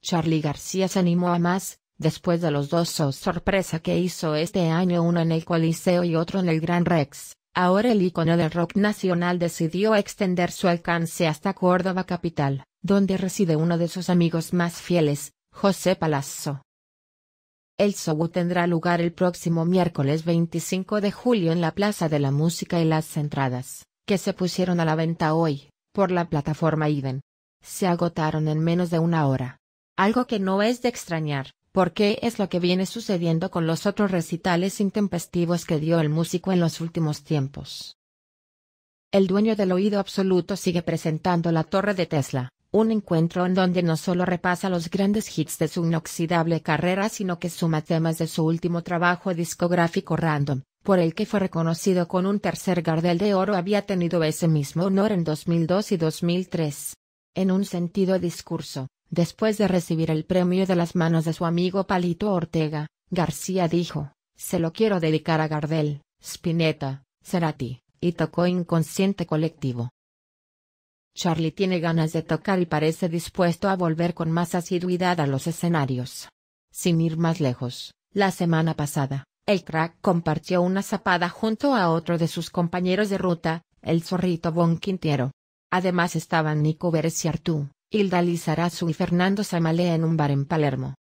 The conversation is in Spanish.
Charlie García se animó a más, después de los dos shows sorpresa que hizo este año uno en el Coliseo y otro en el Gran Rex. Ahora el icono del rock nacional decidió extender su alcance hasta Córdoba capital, donde reside uno de sus amigos más fieles, José Palazzo. El show tendrá lugar el próximo miércoles 25 de julio en la Plaza de la Música y las entradas, que se pusieron a la venta hoy, por la plataforma IDEN. Se agotaron en menos de una hora. Algo que no es de extrañar, porque es lo que viene sucediendo con los otros recitales intempestivos que dio el músico en los últimos tiempos. El dueño del oído absoluto sigue presentando La Torre de Tesla, un encuentro en donde no solo repasa los grandes hits de su inoxidable carrera, sino que suma temas de su último trabajo discográfico Random, por el que fue reconocido con un tercer Gardel de Oro, había tenido ese mismo honor en 2002 y 2003. En un sentido discurso, Después de recibir el premio de las manos de su amigo Palito Ortega, García dijo, se lo quiero dedicar a Gardel, Spinetta, Cerati, y tocó Inconsciente Colectivo. Charlie tiene ganas de tocar y parece dispuesto a volver con más asiduidad a los escenarios. Sin ir más lejos, la semana pasada, el crack compartió una zapada junto a otro de sus compañeros de ruta, el zorrito Bon Quintiero. Además estaban Nico Beres y Artú, Hilda Lizarazu y Fernando Samalea en un bar en Palermo.